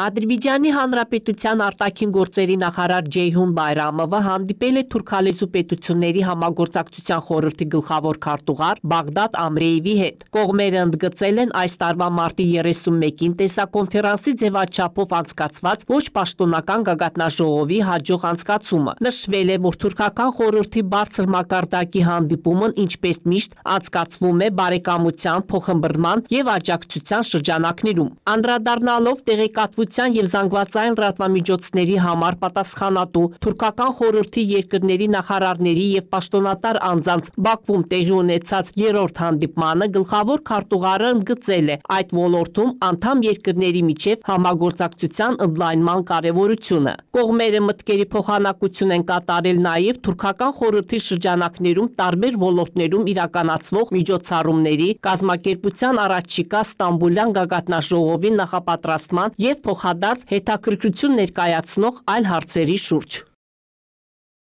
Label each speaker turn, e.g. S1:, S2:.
S1: Ադրբիջանի Հանրապետության արտաքին գործերի նախարար Ջեյհուն Բայրամովը հանդիպել է Թուրքալեզու պետությունների համագործակցության խորհրդի գլխավոր քարտուղար Բաղդադ Ամրեևի հետ։ Կողմերը ընդգծել են այս տարվա մարտի 31-ին տեսակոնֆերանսի ձևաչափով անցկացված ոչ պաշտոնական գագաթնաժողովի հաջող անցկացումը։ Նշվել է, որ թուրքական խորհրդի բարձր մակարդակի հանդիպումն ինչպես միշտ անցկացվում է բարեկամության, փոխմբռնման եւ աջակցության շրջանակներում։ Անդրադառնալով տեղեկատվության Ազգության և զանգվածային ռատվամիջոցների համար պատասխանատու թուրկական խորորդի երկրների նախարարների և պաշտոնատար անձանց բակվում տեղի ունեցած երորդ հանդիպմանը գլխավոր քարտուղարը ընդգծել է այդ ոլորդում անդամ երկրների միջև համագործակցության ընդլայնման կարևորությունը։ Կողմերը մտքերի փոխանակություն են կատարել նաև թուրկական խորորդի շրջանակներում տարբեր ոլորդներում իրականացվող միջոցառումների, կազմակերպության առաջիկա Ստամբուլյան գագաթնաժողովի նախապատրաստման և փոխադարձ հետաքրքրություն ներկայացնող այլ հարցերի շուրջ։